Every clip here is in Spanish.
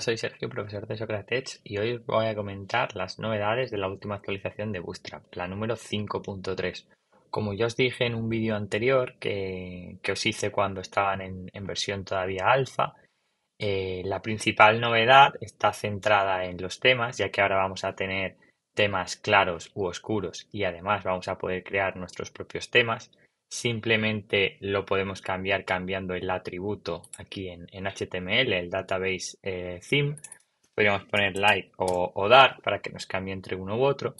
soy Sergio, profesor de Socrates, y hoy os voy a comentar las novedades de la última actualización de Bootstrap, la número 5.3. Como ya os dije en un vídeo anterior que, os hice cuando estaban en, versión todavía alfa, eh, la principal novedad está centrada en los temas, ya que ahora vamos a tener temas claros u oscuros y además vamos a poder crear nuestros propios temas simplemente lo podemos cambiar cambiando el atributo aquí en, HTML, el database eh, theme. Podríamos poner light o, para que nos cambie entre uno u otro.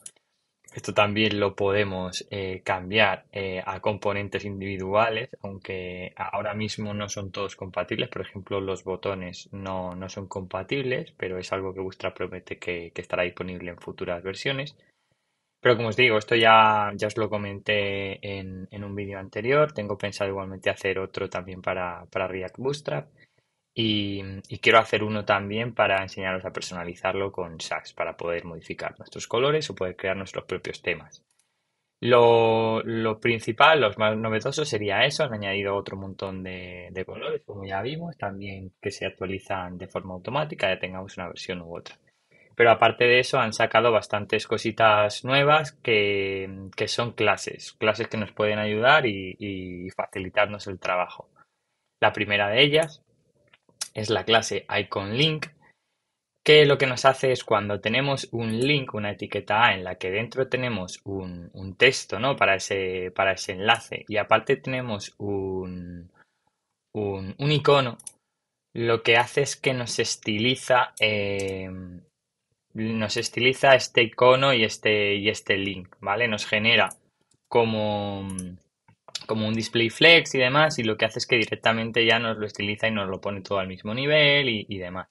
Esto también lo podemos eh, cambiar eh, a componentes individuales, aunque ahora mismo no son todos compatibles. Por ejemplo, los botones no, son compatibles, pero es algo que Vuestra promete que estará disponible en futuras versiones. Pero como os digo, esto ya, ya os lo comenté en, un vídeo anterior. Tengo pensado igualmente hacer otro también para, para React Bootstrap. Y, quiero hacer uno también para enseñaros a personalizarlo con Sax, para poder modificar nuestros colores o poder crear nuestros propios temas. Lo, principal, los más novedosos sería eso, han añadido otro montón de colores, como ya vimos, también que se actualizan de forma automática, ya tengamos una versión u otra pero aparte de eso han sacado bastantes cositas nuevas que, son clases, clases que nos pueden ayudar y, facilitarnos el trabajo. La primera de ellas es la clase Icon Link, que lo que nos hace es cuando tenemos un link, una etiqueta A en la que dentro tenemos un, texto para, ese, para ese enlace y aparte tenemos un, un, icono, lo que hace es que nos estiliza eh, nos estiliza este icono y este, y este link, ¿vale? Nos genera como, como un display flex y demás, y lo que hace es que directamente ya nos lo estiliza y nos lo pone todo al mismo nivel y, demás.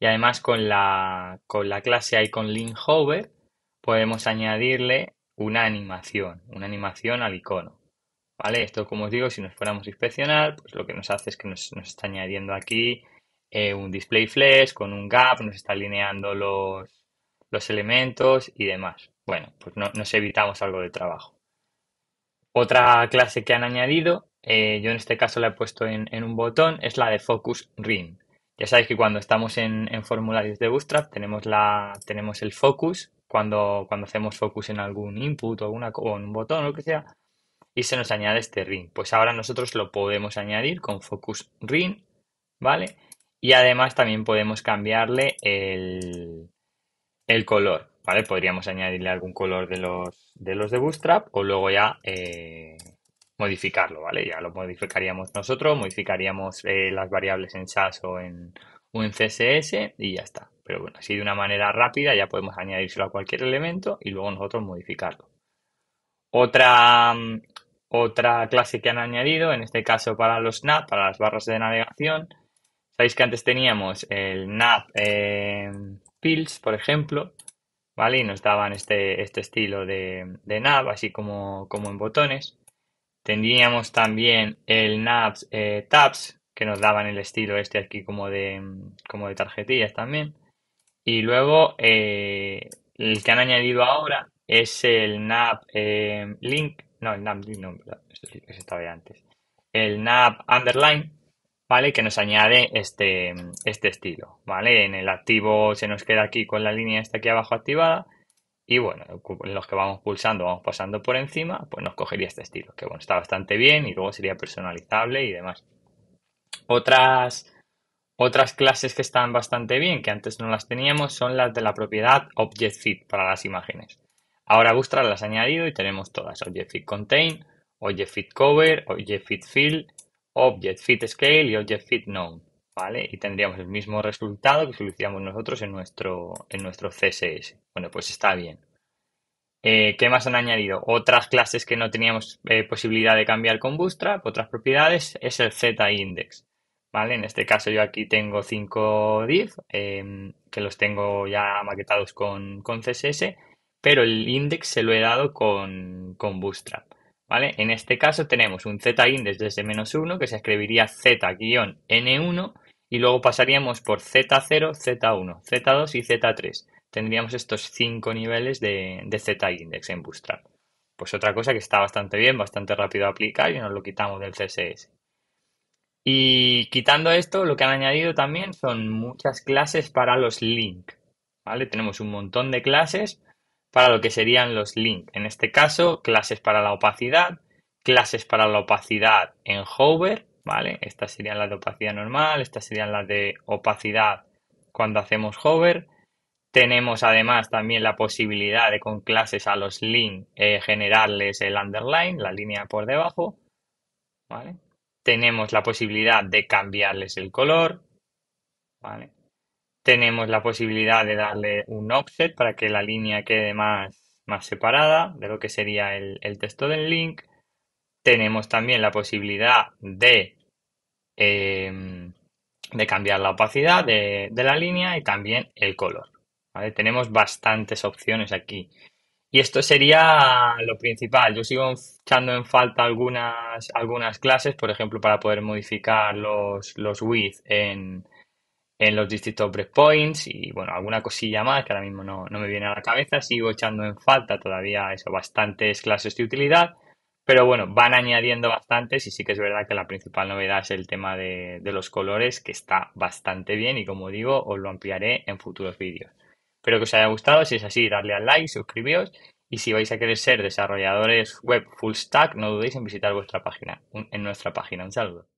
Y además con la, con la clase icon link hover podemos añadirle una animación, una animación al icono. ¿Vale? Esto, como os digo, si nos fuéramos a inspeccionar, pues lo que nos hace es que nos, está añadiendo aquí eh, un display flex con un gap, nos está alineando los, los elementos y demás. Bueno, pues nos evitamos algo de trabajo. Otra clase que han añadido, eh, yo en este caso la he puesto en, un botón, es la de Focus Ring. Ya sabéis que cuando estamos en, formularios de Bootstrap tenemos, la, tenemos el focus cuando, cuando hacemos focus en algún input o, o en un botón o lo que sea y se nos añade este ring. Pues ahora nosotros lo podemos añadir con focus ring, ¿vale? Y además también podemos cambiarle el, el color, ¿vale? Podríamos añadirle algún color de los de, los de Bootstrap o luego ya eh, modificarlo, ¿vale? Ya lo modificaríamos nosotros, modificaríamos eh, las variables en SAS o en, un CSS y ya está. Pero bueno, así de una manera rápida ya podemos añadirlo a cualquier elemento y luego nosotros modificarlo. Otra, otra clase que han añadido, en este caso para los NAP, para las barras de navegación. Sabéis que antes teníamos el NAP eh, Pills, por ejemplo, ¿vale? Y nos daban este, este estilo de, nav, así como, como en botones. Teníamos también el nav eh, tabs, que nos daban el estilo este aquí como de, como de tarjetillas también. Y luego eh, el que han añadido ahora es el nav eh, link, no, el nav link no, se estaba antes. El nav underline, ¿vale? Que nos añade este, este estilo, ¿vale? En el activo se nos queda aquí con la línea esta aquí abajo activada y bueno, los que vamos pulsando, vamos pasando por encima, pues nos cogería este estilo, que bueno, está bastante bien y luego sería personalizable y demás. Otras, otras clases que están bastante bien, que antes no las teníamos, son las de la propiedad Object ObjectFit para las imágenes. Ahora Bustra las ha añadido y tenemos todas, Fit Contain, Fit Cover, Fit Fill, object fit scale y object fit known, ¿vale? Y tendríamos el mismo resultado que solucionamos nosotros en nuestro, en nuestro CSS. Bueno, pues está bien. Eh, ¿Qué más han añadido? Otras clases que no teníamos eh, posibilidad de cambiar con Bootstrap, otras propiedades, es el Z-index. ¿Vale? En este caso yo aquí tengo 5 div, em, que los tengo ya maquetados con, CSS, pero el index se lo he dado con, con Bootstrap. En este caso tenemos un z-index desde menos 1 que se escribiría z-n1 y luego pasaríamos por z0, z1, z2 y z3. Tendríamos estos cinco niveles de, de z-index en Bootstrap. Pues otra cosa que está bastante bien, bastante rápido de aplicar y nos lo quitamos del CSS. Y quitando esto, lo que han añadido también son muchas clases para los links. ¿vale? Tenemos un montón de clases para lo que serían los links. En este caso, clases para la opacidad, clases para la opacidad en hover, ¿vale? Estas serían las de opacidad normal, estas serían las de opacidad cuando hacemos hover. Tenemos además también la posibilidad de con clases a los links eh, generarles el underline, la línea por debajo, ¿vale? Tenemos la posibilidad de cambiarles el color, ¿vale? tenemos la posibilidad de darle un offset para que la línea quede más, más separada de lo que sería el, texto del link. Tenemos también la posibilidad de, em, de cambiar la opacidad de, la línea y también el color. Tenemos bastantes opciones aquí. Y esto sería lo principal. Yo sigo echando en falta algunas, algunas clases, por ejemplo, para poder modificar los, los width en, en los distintos breakpoints y bueno, alguna cosilla más que ahora mismo no, me viene a la cabeza. Sigo echando en falta todavía eso, bastantes clases de utilidad, pero bueno, van añadiendo bastantes y sí que es verdad que la principal novedad es el tema de, los colores que está bastante bien y como digo, os lo ampliaré en futuros vídeos. Espero que os haya gustado, si es así, darle al like, suscribíos y si vais a querer ser desarrolladores web full stack, no dudéis en visitar vuestra página, en nuestra página. Un saludo.